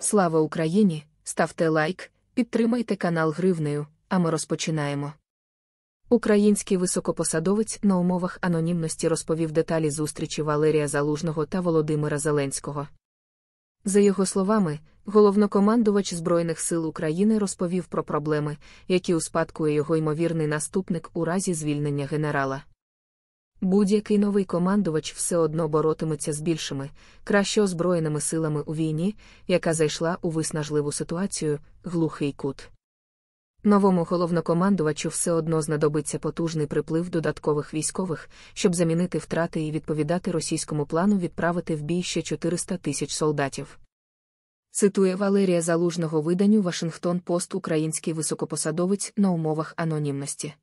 Слава Україні! Ставте лайк, підтримайте канал Гривнею, а ми розпочинаємо. Український високопосадовець на умовах анонімності розповів деталі зустрічі Валерія Залужного та Володимира Зеленського. За його словами, головнокомандувач Збройних сил України розповів про проблеми, які успадкує його ймовірний наступник у разі звільнення генерала. Будь-який новий командувач все одно боротиметься з більшими, краще озброєними силами у війні, яка зайшла у виснажливу ситуацію, глухий кут. Новому головнокомандувачу все одно знадобиться потужний приплив додаткових військових, щоб замінити втрати і відповідати російському плану відправити в бій ще 400 тисяч солдатів. Цитує Валерія Залужного виданню Вашингтон Пост Український високопосадовець на умовах анонімності.